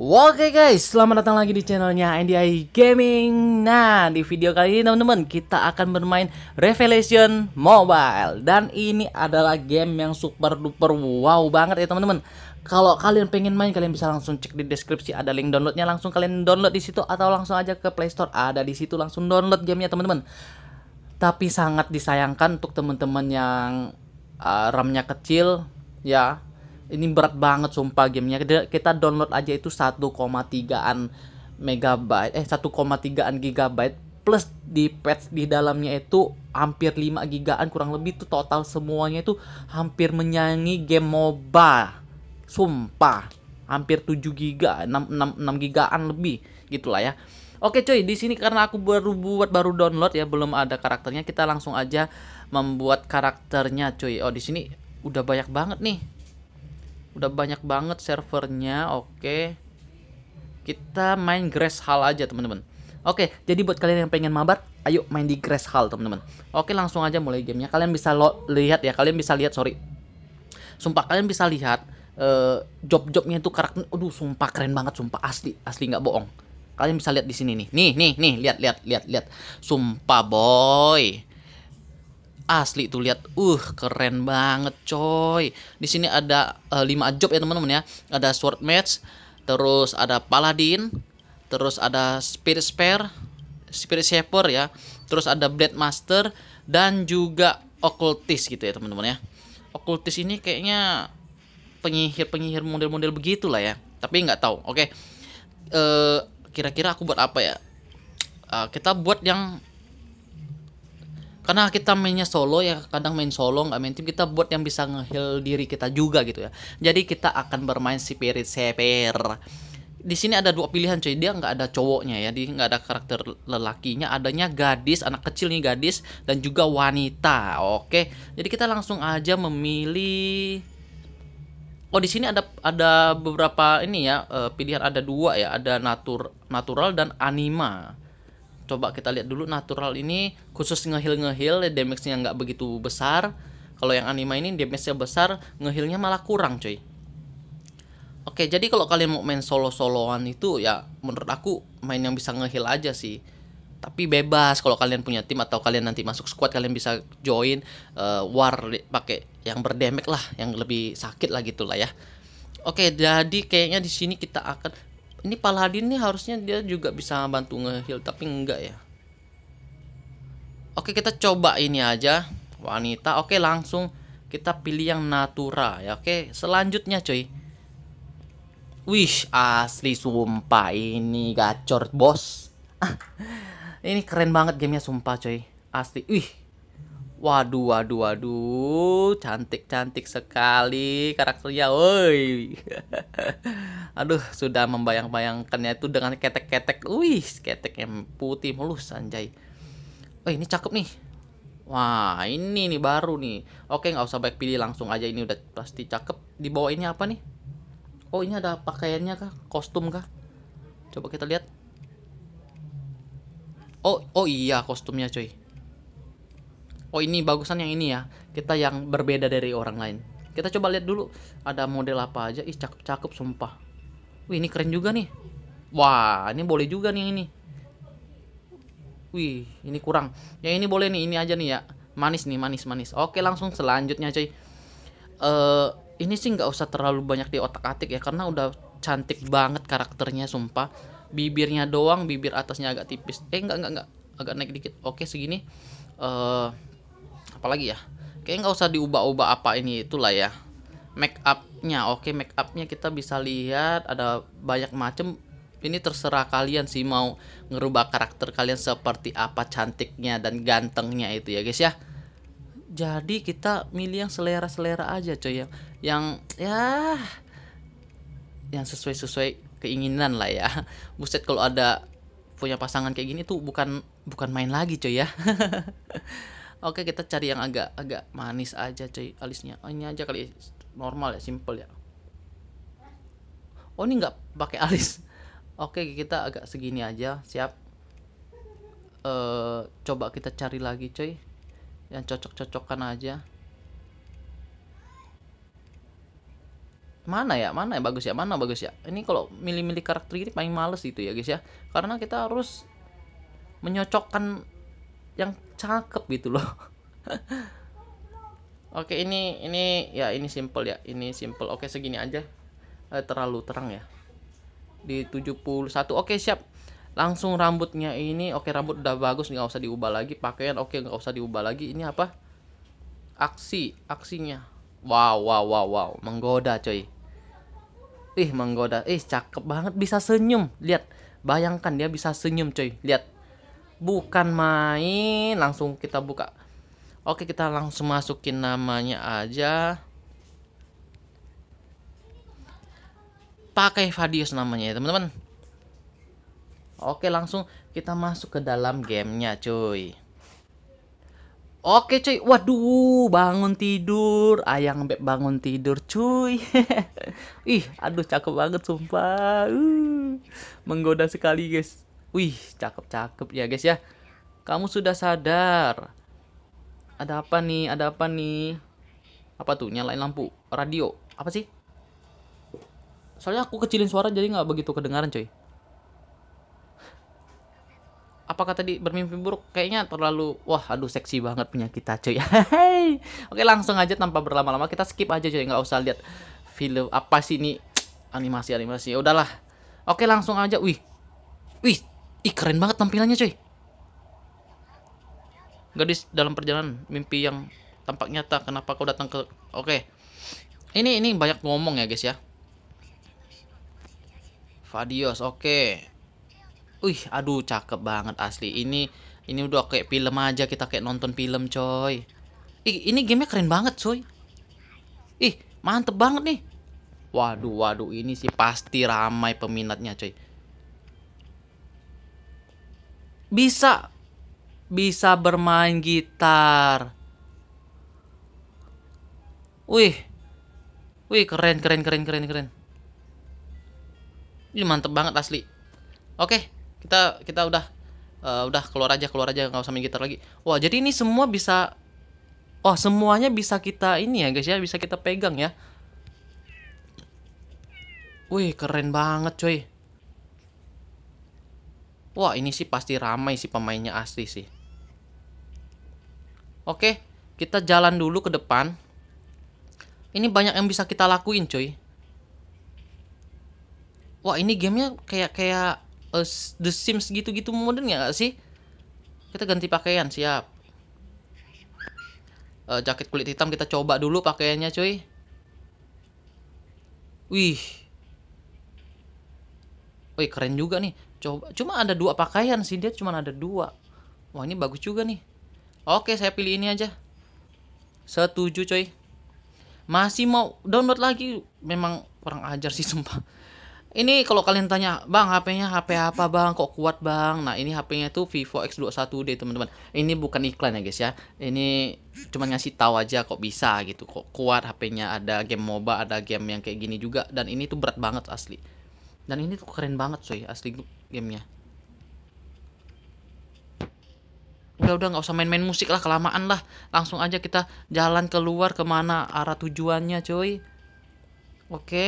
Oke okay guys, selamat datang lagi di channelnya NDI Gaming Nah, di video kali ini teman-teman kita akan bermain Revelation Mobile Dan ini adalah game yang super duper wow banget ya teman-teman Kalau kalian pengen main, kalian bisa langsung cek di deskripsi Ada link downloadnya, langsung kalian download di situ Atau langsung aja ke Playstore, ada di situ langsung download gamenya teman-teman Tapi sangat disayangkan untuk teman-teman yang uh, RAM-nya kecil Ya, ini berat banget sumpah gamenya kita download aja itu 1,3an megabyte eh 1,3an gigabyte plus di patch di dalamnya itu hampir 5 gigaan kurang lebih itu total semuanya itu hampir menyanyi game MOBA sumpah hampir 7 giga 6, 6, 6 gigaan lebih gitulah ya Oke cuy, di sini karena aku baru buat baru download ya, belum ada karakternya, kita langsung aja membuat karakternya cuy. Oh, di sini udah banyak banget nih udah banyak banget servernya oke kita main grass hall aja teman-teman Oke, jadi buat kalian yang pengen mabar, ayo main di Grass Hall, teman-teman. Oke, langsung aja mulai gamenya. Kalian bisa lo lihat ya, kalian bisa lihat, sorry. Sumpah, kalian bisa lihat uh, job-jobnya itu karakter. Aduh, sumpah keren banget, sumpah asli, asli nggak bohong. Kalian bisa lihat di sini nih. Nih, nih, nih, lihat, lihat, lihat, lihat. Sumpah, boy asli tuh lihat uh keren banget coy di sini ada uh, eh, 5 job ya teman-teman ya ada sword match terus ada paladin terus ada spirit spare spirit shaper ya terus ada blade master dan juga okultis gitu ya teman-teman ya okultis ini kayaknya penyihir-penyihir model-model begitulah ya tapi nggak tahu oke okay. uh, eh, kira-kira aku buat apa ya uh, kita buat yang karena kita mainnya solo ya kadang main solo nggak main tim kita buat yang bisa ngehil diri kita juga gitu ya jadi kita akan bermain spirit seper. di sini ada dua pilihan cuy dia nggak ada cowoknya ya dia nggak ada karakter lelakinya adanya gadis anak kecil nih gadis dan juga wanita oke jadi kita langsung aja memilih oh di sini ada ada beberapa ini ya eh, pilihan ada dua ya ada natur natural dan anima coba kita lihat dulu natural ini khusus ngehil ngehil damage-nya nggak begitu besar kalau yang anima ini damage-nya besar ngehilnya malah kurang cuy oke jadi kalau kalian mau main solo soloan itu ya menurut aku main yang bisa ngehil aja sih tapi bebas kalau kalian punya tim atau kalian nanti masuk squad kalian bisa join uh, war pakai yang berdamage lah yang lebih sakit lah gitulah ya oke jadi kayaknya di sini kita akan ini Paladin nih harusnya dia juga bisa bantu ngeheal tapi enggak ya. Oke, kita coba ini aja. Wanita. Oke, langsung kita pilih yang natura ya. Oke, selanjutnya cuy. Wish asli sumpah ini gacor bos. Ah, ini keren banget gamenya sumpah cuy. Asli. Wih, Waduh, waduh, waduh, cantik-cantik sekali karakternya, woi. Aduh, sudah membayang-bayangkannya itu dengan ketek-ketek, wih, ketek yang putih mulus, anjay. Oh, ini cakep nih. Wah, ini nih baru nih. Oke, nggak usah baik pilih, langsung aja ini udah pasti cakep. Di bawah ini apa nih? Oh, ini ada pakaiannya kah? Kostum kah? Coba kita lihat. Oh, oh iya kostumnya, cuy oh ini bagusan yang ini ya kita yang berbeda dari orang lain kita coba lihat dulu ada model apa aja ih cakep cakep sumpah wih ini keren juga nih wah ini boleh juga nih ini wih ini kurang Ya ini boleh nih ini aja nih ya manis nih manis manis oke langsung selanjutnya cuy uh, eh, ini sih nggak usah terlalu banyak di otak atik ya karena udah cantik banget karakternya sumpah bibirnya doang bibir atasnya agak tipis eh nggak nggak nggak. agak naik dikit oke segini uh, apalagi ya kayak nggak usah diubah-ubah apa ini itulah ya make upnya oke make upnya kita bisa lihat ada banyak macem ini terserah kalian sih mau ngerubah karakter kalian seperti apa cantiknya dan gantengnya itu ya guys ya jadi kita milih yang selera-selera aja coy yang yang ya yang sesuai-sesuai keinginan lah ya buset kalau ada punya pasangan kayak gini tuh bukan bukan main lagi coy ya Oke kita cari yang agak agak manis aja cuy alisnya. Oh, ini aja kali normal ya, simple ya. Oh ini nggak pakai alis. Oke kita agak segini aja, siap. Uh, coba kita cari lagi cuy, yang cocok-cocokan aja. mana ya mana ya bagus ya mana bagus ya ini kalau milih-milih karakter ini paling males gitu ya guys ya karena kita harus menyocokkan yang cakep gitu loh oke ini ini ya ini simple ya ini simple oke segini aja eh, terlalu terang ya di 71 oke siap langsung rambutnya ini oke rambut udah bagus nggak usah diubah lagi pakaian oke nggak usah diubah lagi ini apa aksi aksinya wow wow wow wow menggoda coy ih menggoda ih cakep banget bisa senyum lihat bayangkan dia bisa senyum coy lihat bukan main langsung kita buka oke kita langsung masukin namanya aja pakai Vadius namanya ya teman-teman oke langsung kita masuk ke dalam gamenya cuy Oke cuy, waduh bangun tidur, ayang beb bangun tidur cuy. Ih, aduh cakep banget sumpah. Uh, menggoda sekali guys. Wih, cakep-cakep ya guys ya. Kamu sudah sadar. Ada apa nih? Ada apa nih? Apa tuh? Nyalain lampu. Radio. Apa sih? Soalnya aku kecilin suara jadi nggak begitu kedengaran coy. Apakah tadi bermimpi buruk? Kayaknya terlalu... Wah, aduh seksi banget punya kita coy. Oke, langsung aja tanpa berlama-lama. Kita skip aja coy. Nggak usah lihat film apa sih ini animasi-animasi. Ya udahlah. Oke, langsung aja. Wih, Wih, Ih keren banget tampilannya coy. Gadis dalam perjalanan mimpi yang tampak nyata. Kenapa kau datang ke? Oke. Ini ini banyak ngomong ya guys ya. Fadios oke. Wih, aduh cakep banget asli. Ini ini udah kayak film aja kita kayak nonton film coy. Ih, ini gamenya keren banget coy. Ih, mantep banget nih. Waduh, waduh, ini sih pasti ramai peminatnya, coy bisa bisa bermain gitar. Wih. Wih, keren keren keren keren keren. Ini mantep banget asli. Oke, kita kita udah uh, udah keluar aja keluar aja nggak usah main gitar lagi. Wah, jadi ini semua bisa Oh, semuanya bisa kita ini ya, guys ya, bisa kita pegang ya. Wih, keren banget, cuy Wah ini sih pasti ramai sih pemainnya asli sih. Oke, kita jalan dulu ke depan. Ini banyak yang bisa kita lakuin cuy. Wah ini gamenya kayak kayak uh, The Sims gitu-gitu modern ya gak sih? Kita ganti pakaian, siap. Uh, jaket kulit hitam kita coba dulu pakaiannya cuy. Wih. Wih keren juga nih coba cuma ada dua pakaian sih dia cuma ada dua wah ini bagus juga nih oke saya pilih ini aja setuju coy masih mau download lagi memang kurang ajar sih sumpah ini kalau kalian tanya, "Bang, HP-nya HP apa, Bang? Kok kuat, Bang?" Nah, ini HP-nya tuh Vivo X21D, teman-teman. Ini bukan iklan ya, guys ya. Ini cuma ngasih tahu aja kok bisa gitu, kok kuat HP-nya. Ada game MOBA, ada game yang kayak gini juga dan ini tuh berat banget asli. Dan ini tuh keren banget, coy. Asli gamenya udah udah nggak usah main-main musik lah kelamaan lah langsung aja kita jalan keluar kemana arah tujuannya cuy oke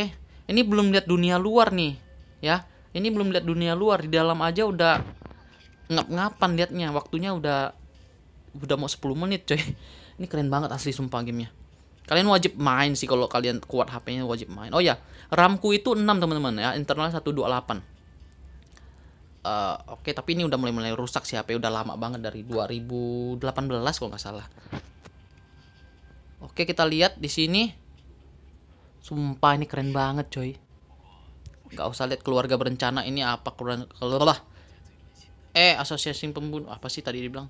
ini belum lihat dunia luar nih ya ini belum lihat dunia luar di dalam aja udah ngap-ngapan liatnya waktunya udah udah mau 10 menit cuy ini keren banget asli sumpah gamenya kalian wajib main sih kalau kalian kuat HP-nya wajib main oh ya ramku itu 6 teman-teman ya internal 128 uh, oke okay, tapi ini udah mulai-mulai rusak sih HP udah lama banget dari 2018 kok nggak salah. Oke, okay, kita lihat di sini. Sumpah ini keren banget, coy. Gak usah lihat keluarga berencana ini apa keluarlah. lah. Eh, asosiasi pembunuh apa sih tadi dibilang?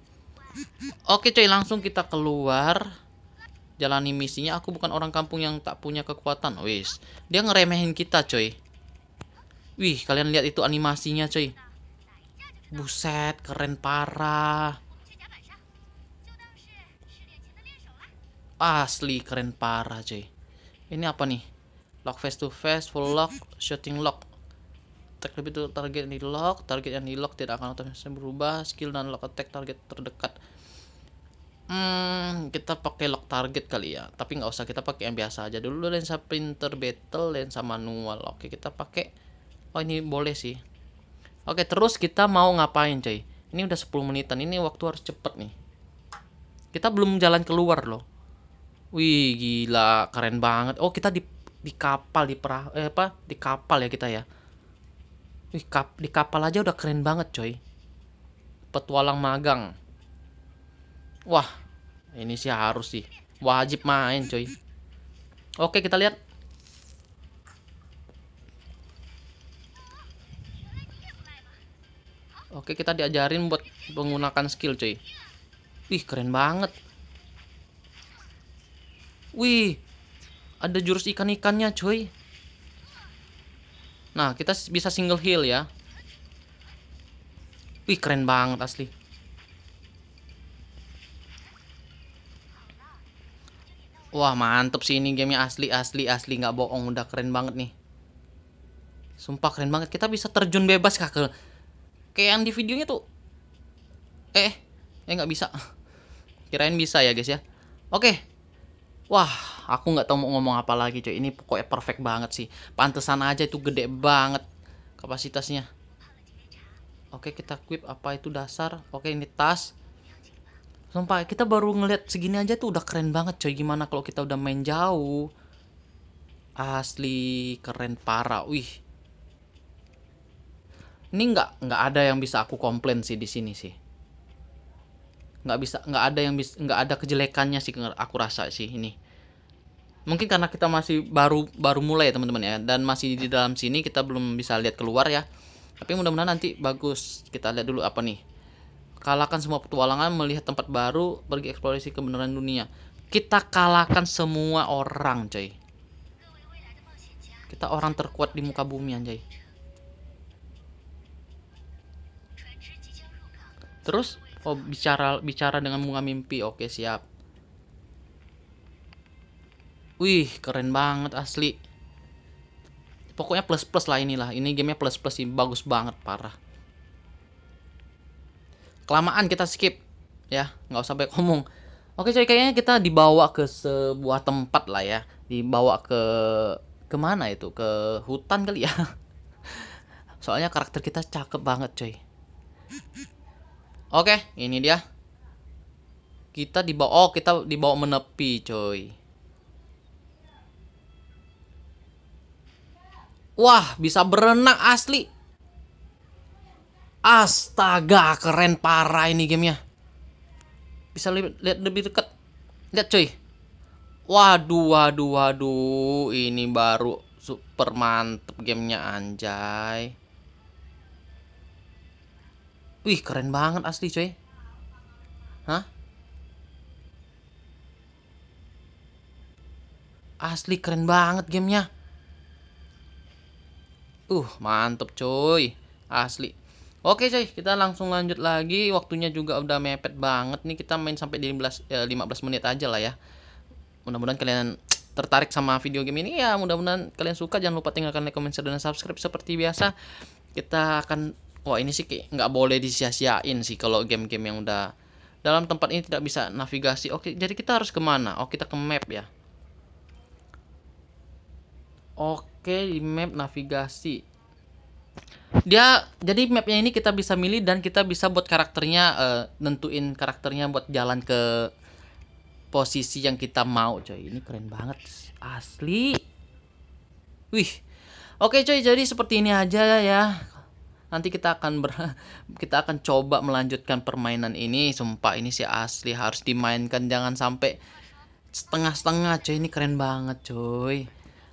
Oke, okay, coy, langsung kita keluar. Jalani misinya, aku bukan orang kampung yang tak punya kekuatan. Wis, dia ngeremehin kita, coy. Wih, kalian lihat itu animasinya, coy. Buset, keren parah. Asli keren parah, cuy. Ini apa nih? Lock face to face, full lock, shooting lock. Attack lebih dulu target yang di lock, target yang di lock tidak akan otomatis berubah. Skill dan lock attack target terdekat. Hmm, kita pakai lock target kali ya. Tapi nggak usah kita pakai yang biasa aja dulu lensa printer battle, lensa manual. Oke, kita pakai Oh, ini boleh sih Oke, terus kita mau ngapain, coy? Ini udah 10 menitan, ini waktu harus cepet nih. Kita belum jalan keluar loh. Wih, gila, keren banget. Oh, kita di di kapal di perahu eh apa? Di kapal ya kita ya. Wih, kap, di kapal aja udah keren banget, coy. Petualang magang. Wah, ini sih harus sih. Wajib main, coy. Oke, kita lihat Oke, kita diajarin buat menggunakan skill, cuy. Wih, keren banget. Wih, ada jurus ikan-ikannya, cuy. Nah, kita bisa single heal ya. Wih, keren banget asli. Wah, mantep sih ini gamenya asli, asli, asli. Nggak bohong, udah keren banget nih. Sumpah keren banget. Kita bisa terjun bebas kakel. ke kayak yang di videonya tuh eh eh nggak bisa kirain bisa ya guys ya oke wah aku nggak tau mau ngomong apa lagi cuy. ini pokoknya perfect banget sih pantesan aja itu gede banget kapasitasnya oke kita equip apa itu dasar oke ini tas Sumpah, kita baru ngeliat segini aja tuh udah keren banget cuy. Gimana kalau kita udah main jauh? Asli keren parah. Wih, ini nggak nggak ada yang bisa aku komplain sih di sini sih nggak bisa nggak ada yang bisa nggak ada kejelekannya sih aku rasa sih ini mungkin karena kita masih baru baru mulai ya teman-teman ya dan masih di dalam sini kita belum bisa lihat keluar ya tapi mudah-mudahan nanti bagus kita lihat dulu apa nih kalahkan semua petualangan melihat tempat baru pergi eksplorasi kebenaran dunia kita kalahkan semua orang coy kita orang terkuat di muka bumi anjay terus oh, bicara bicara dengan bunga mimpi oke siap wih keren banget asli pokoknya plus plus lah inilah ini gamenya plus plus sih bagus banget parah kelamaan kita skip ya nggak usah banyak ngomong oke coy kayaknya kita dibawa ke sebuah tempat lah ya dibawa ke kemana itu ke hutan kali ya soalnya karakter kita cakep banget coy Oke, ini dia. Kita dibawa oh, kita dibawa menepi, coy. Wah, bisa berenang asli. Astaga, keren parah ini gamenya. Bisa lihat lebih dekat. Lihat Wah, Waduh, waduh, waduh. Ini baru super mantep gamenya anjay. Wih, keren banget asli, coy. Hah? Asli keren banget gamenya. Uh, mantep coy. Asli. Oke coy, kita langsung lanjut lagi. Waktunya juga udah mepet banget nih. Kita main sampai 15, eh, 15 menit aja lah ya. Mudah-mudahan kalian tertarik sama video game ini. Ya, mudah-mudahan kalian suka. Jangan lupa tinggalkan like, comment, share, dan subscribe seperti biasa. Kita akan wah ini sih nggak boleh disia-siain sih kalau game-game yang udah dalam tempat ini tidak bisa navigasi oke jadi kita harus kemana oh kita ke map ya oke di map navigasi dia jadi mapnya ini kita bisa milih dan kita bisa buat karakternya uh, nentuin karakternya buat jalan ke posisi yang kita mau coy ini keren banget asli wih oke coy jadi seperti ini aja ya nanti kita akan ber kita akan coba melanjutkan permainan ini sumpah ini sih asli harus dimainkan jangan sampai setengah-setengah cuy ini keren banget cuy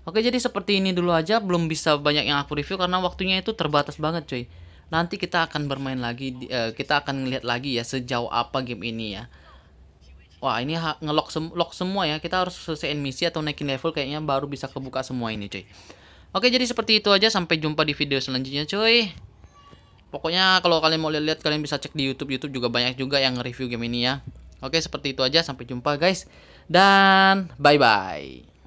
Oke jadi seperti ini dulu aja belum bisa banyak yang aku review karena waktunya itu terbatas banget cuy nanti kita akan bermain lagi uh, kita akan melihat lagi ya sejauh apa game ini ya wah ini ngelok sem lock semua ya kita harus selesaiin misi atau naikin level kayaknya baru bisa kebuka semua ini cuy oke jadi seperti itu aja sampai jumpa di video selanjutnya cuy Pokoknya kalau kalian mau lihat kalian bisa cek di YouTube. YouTube juga banyak juga yang nge-review game ini ya. Oke, seperti itu aja. Sampai jumpa guys. Dan bye-bye.